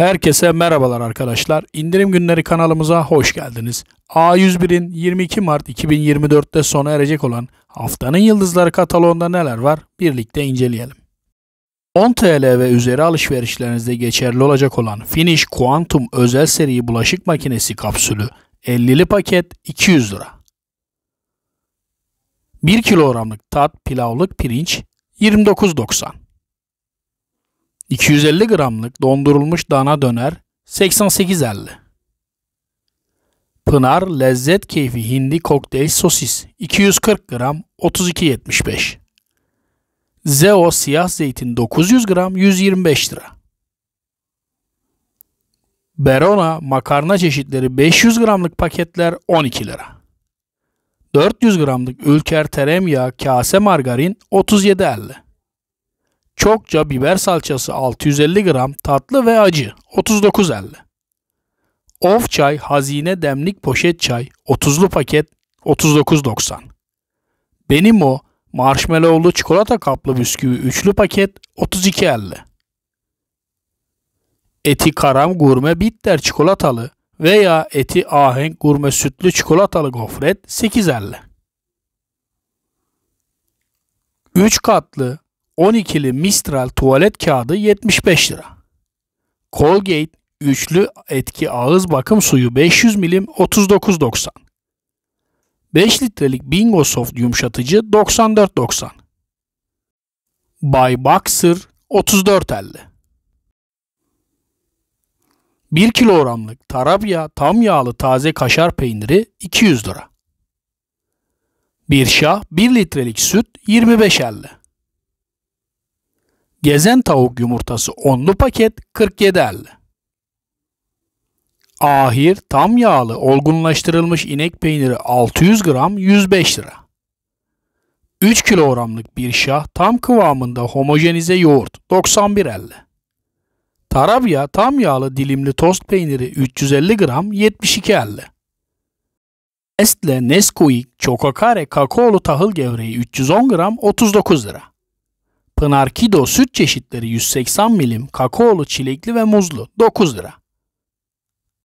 Herkese merhabalar arkadaşlar. İndirim günleri kanalımıza hoş geldiniz. A101'in 22 Mart 2024'te sona erecek olan haftanın yıldızları kataloğunda neler var birlikte inceleyelim. 10 TL ve üzeri alışverişlerinizde geçerli olacak olan Finish Quantum özel seri bulaşık makinesi kapsülü 50'li paket 200 lira. 1 kilogramlık tat pilavlık pirinç 29.90 250 gramlık dondurulmuş dana döner 88.50. Pınar Lezzet Keyfi Hindi Kokteyl Sosis 240 gram 32.75. Zeo Siyah Zeytin 900 gram 125 lira. Berona makarna çeşitleri 500 gramlık paketler 12 lira. 400 gramlık ülker terem yağı kase margarin 37.50. Çokça biber salçası 650 gram tatlı ve acı 39.50. Of çay hazine demlik poşet çay 30'lu paket 39.90. Benim o marshmallowlu çikolata kaplı bisküvi üçlü paket 32.50. Eti karam gurme bitter çikolatalı veya eti ahenk gurme sütlü çikolatalı gofret 8.50. 3 katlı 12'li Mistral tuvalet kağıdı 75 lira. Colgate üçlü etki ağız bakım suyu 500 milim 39.90. 5 litrelik Bingo Soft yumuşatıcı 94.90. Bay Boxer 34.50. 1 kilogramlık Tarabya tam yağlı taze kaşar peyniri 200 lira. Bir şah 1 litrelik süt 25.50. Gezen tavuk yumurtası onlu paket 47.50. Ahir tam yağlı olgunlaştırılmış inek peyniri 600 gram 105 lira. 3 kilogramlık bir şah tam kıvamında homojenize yoğurt 91.50. Tarabya tam yağlı dilimli tost peyniri 350 gram 72.50. Nestle Nesquik Çokokare kakaolu tahıl gevreği 310 gram 39 lira. Kido süt çeşitleri 180 milim, kakaolu, çilekli ve muzlu 9 lira.